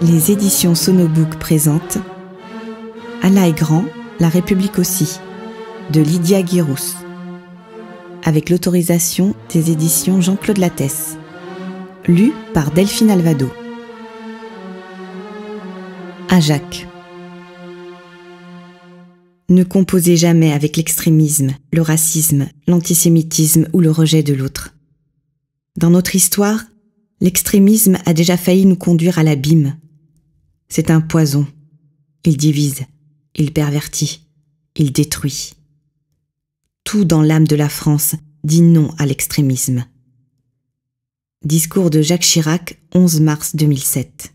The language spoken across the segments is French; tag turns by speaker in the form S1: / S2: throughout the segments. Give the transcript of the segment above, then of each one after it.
S1: les éditions Sonobook présentent Allah est grand, la République aussi, de Lydia Guirous, avec l'autorisation des éditions Jean-Claude Lattès, lu par Delphine Alvado. À Jacques. Ne composez jamais avec l'extrémisme, le racisme, l'antisémitisme ou le rejet de l'autre. Dans notre histoire, l'extrémisme a déjà failli nous conduire à l'abîme, c'est un poison. Il divise, il pervertit, il détruit. Tout dans l'âme de la France dit non à l'extrémisme. Discours de Jacques Chirac, 11 mars 2007.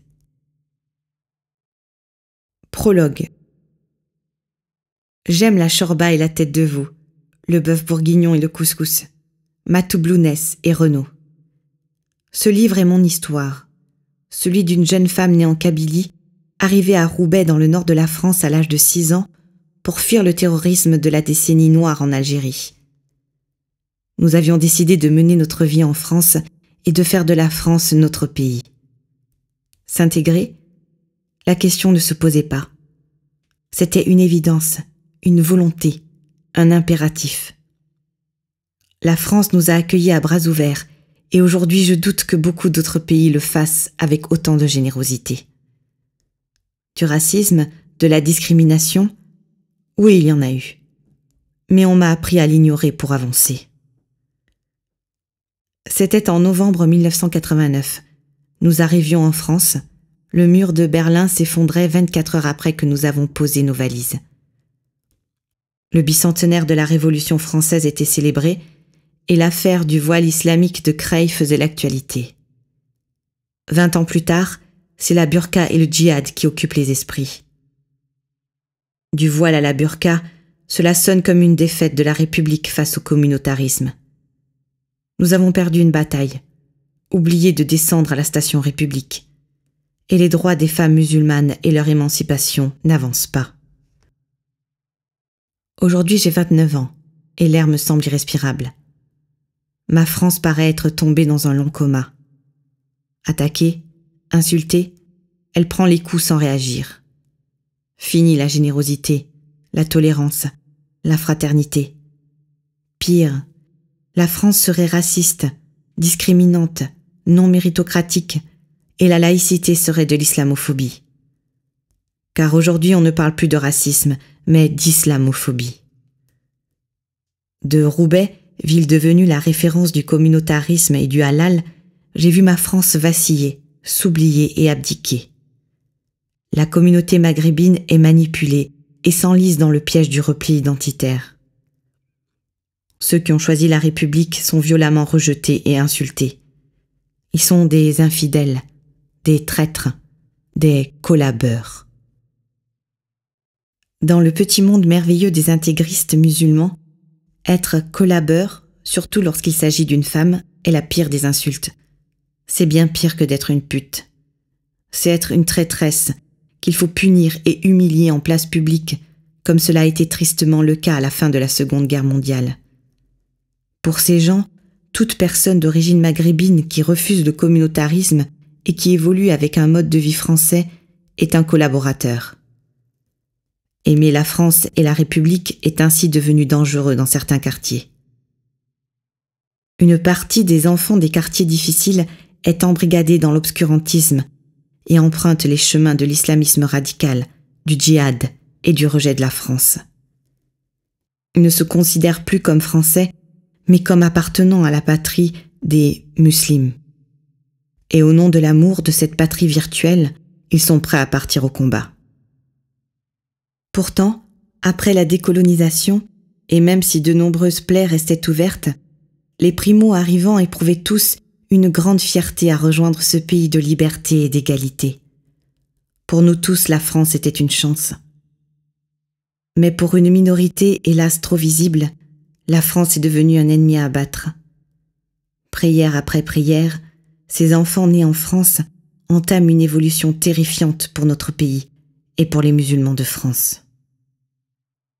S1: Prologue. J'aime la chorba et la tête de veau, le bœuf bourguignon et le couscous, ma et Renault. Ce livre est mon histoire, celui d'une jeune femme née en Kabylie arrivé à Roubaix dans le nord de la France à l'âge de 6 ans pour fuir le terrorisme de la décennie noire en Algérie. Nous avions décidé de mener notre vie en France et de faire de la France notre pays. S'intégrer, la question ne se posait pas. C'était une évidence, une volonté, un impératif. La France nous a accueillis à bras ouverts, et aujourd'hui je doute que beaucoup d'autres pays le fassent avec autant de générosité du racisme, de la discrimination. Oui, il y en a eu. Mais on m'a appris à l'ignorer pour avancer. C'était en novembre 1989. Nous arrivions en France. Le mur de Berlin s'effondrait 24 heures après que nous avons posé nos valises. Le bicentenaire de la Révolution française était célébré et l'affaire du voile islamique de Creil faisait l'actualité. Vingt ans plus tard, c'est la burqa et le djihad qui occupent les esprits. Du voile à la burqa, cela sonne comme une défaite de la République face au communautarisme. Nous avons perdu une bataille, oublié de descendre à la station République, et les droits des femmes musulmanes et leur émancipation n'avancent pas. Aujourd'hui j'ai 29 ans, et l'air me semble irrespirable. Ma France paraît être tombée dans un long coma. Attaquée, Insultée, elle prend les coups sans réagir. Fini la générosité, la tolérance, la fraternité. Pire, la France serait raciste, discriminante, non méritocratique, et la laïcité serait de l'islamophobie. Car aujourd'hui on ne parle plus de racisme, mais d'islamophobie. De Roubaix, ville devenue la référence du communautarisme et du halal, j'ai vu ma France vaciller, s'oublier et abdiquer. La communauté maghrébine est manipulée et s'enlise dans le piège du repli identitaire. Ceux qui ont choisi la République sont violemment rejetés et insultés. Ils sont des infidèles, des traîtres, des collabeurs. Dans le petit monde merveilleux des intégristes musulmans, être collabeur, surtout lorsqu'il s'agit d'une femme, est la pire des insultes. C'est bien pire que d'être une pute. C'est être une traîtresse qu'il faut punir et humilier en place publique, comme cela a été tristement le cas à la fin de la Seconde Guerre mondiale. Pour ces gens, toute personne d'origine maghrébine qui refuse le communautarisme et qui évolue avec un mode de vie français est un collaborateur. Aimer la France et la République est ainsi devenu dangereux dans certains quartiers. Une partie des enfants des quartiers difficiles est embrigadé dans l'obscurantisme et emprunte les chemins de l'islamisme radical, du djihad et du rejet de la France. Ils ne se considèrent plus comme français, mais comme appartenant à la patrie des musulmans. Et au nom de l'amour de cette patrie virtuelle, ils sont prêts à partir au combat. Pourtant, après la décolonisation, et même si de nombreuses plaies restaient ouvertes, les primo-arrivants éprouvaient tous une grande fierté à rejoindre ce pays de liberté et d'égalité. Pour nous tous, la France était une chance. Mais pour une minorité, hélas trop visible, la France est devenue un ennemi à abattre. Prière après prière, ces enfants nés en France entament une évolution terrifiante pour notre pays et pour les musulmans de France.